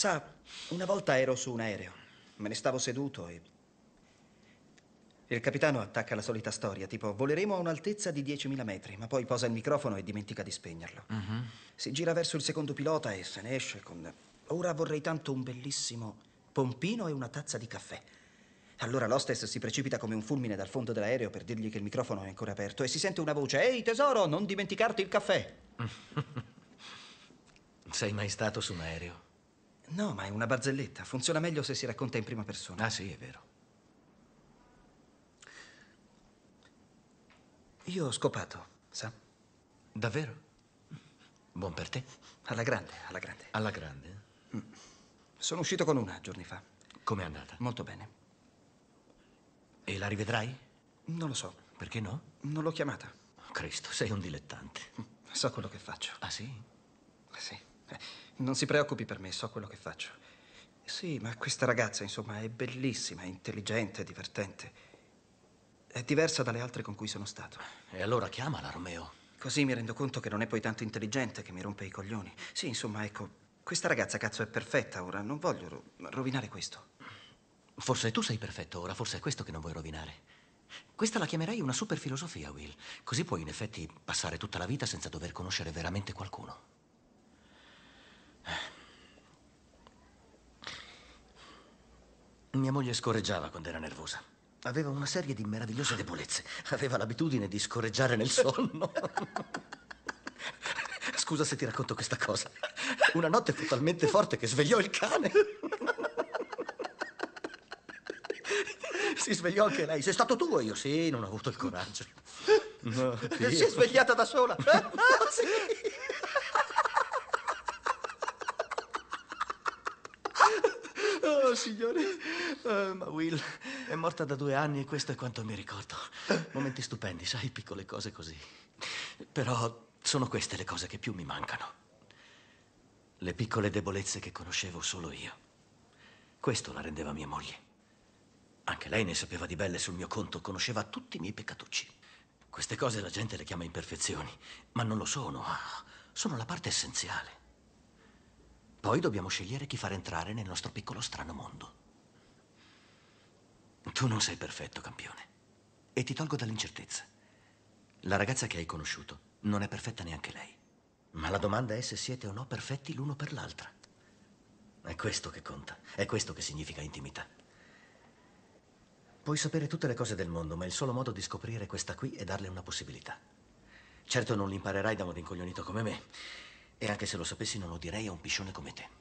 Sa, una volta ero su un aereo, me ne stavo seduto e... Il capitano attacca la solita storia, tipo voleremo a un'altezza di 10.000 metri, ma poi posa il microfono e dimentica di spegnerlo. Uh-huh. Si gira verso il secondo pilota e se ne esce con... Ora vorrei tanto un bellissimo pompino e una tazza di caffè. Allora l'hostess si precipita come un fulmine dal fondo dell'aereo per dirgli che il microfono è ancora aperto e si sente una voce: Ehi tesoro, non dimenticarti il caffè! Sei mai stato su un aereo? No, ma è una barzelletta. Funziona meglio se si racconta in prima persona. Ah, sì, è vero. Io ho scopato, sa? Davvero? Buon per te? Alla grande, alla grande. Alla grande? Mm. Sono uscito con una giorni fa. Com'è andata? Molto bene. E la rivedrai? Non lo so. Perché no? Non l'ho chiamata. Cristo, sei un dilettante. So quello che faccio. Ah, sì? Eh, sì. Non si preoccupi per me, so quello che faccio. Sì, ma questa ragazza, insomma, è bellissima, intelligente, divertente. È diversa dalle altre con cui sono stato. E allora chiamala, Romeo. Così mi rendo conto che non è poi tanto intelligente che mi rompe i coglioni. Sì, insomma, ecco, questa ragazza cazzo è perfetta ora, non voglio ro rovinare questo. Forse tu sei perfetto ora, forse è questo che non vuoi rovinare. Questa la chiamerei una super filosofia, Will. Così puoi in effetti passare tutta la vita senza dover conoscere veramente qualcuno. Mia moglie scorreggiava quando era nervosa. Aveva una serie di meravigliose debolezze. Aveva l'abitudine di scorreggiare nel sonno. Scusa se ti racconto questa cosa. Una notte fu talmente forte che svegliò il cane. Si svegliò anche lei. Sei stato tu e io? Sì, non ho avuto il coraggio. No, Si è svegliata da sola. Ah, sì. Oh, signore, eh, ma Will è morta da due anni e questo è quanto mi ricordo. Momenti stupendi, sai, piccole cose così. Però sono queste le cose che più mi mancano. Le piccole debolezze che conoscevo solo io. Questo la rendeva mia moglie. Anche lei ne sapeva di belle sul mio conto, conosceva tutti i miei peccatucci. Queste cose la gente le chiama imperfezioni, ma non lo sono, sono la parte essenziale. Poi dobbiamo scegliere chi far entrare nel nostro piccolo strano mondo. Tu non sei perfetto, campione. E ti tolgo dall'incertezza. La ragazza che hai conosciuto non è perfetta neanche lei. Ma la domanda è se siete o no perfetti l'uno per l'altra. È questo che conta. È questo che significa intimità. Puoi sapere tutte le cose del mondo, ma il solo modo di scoprire questa qui è darle una possibilità. Certo non l'imparerai da un rincoglionito come me. E anche se lo sapessi non lo direi a un piscione come te.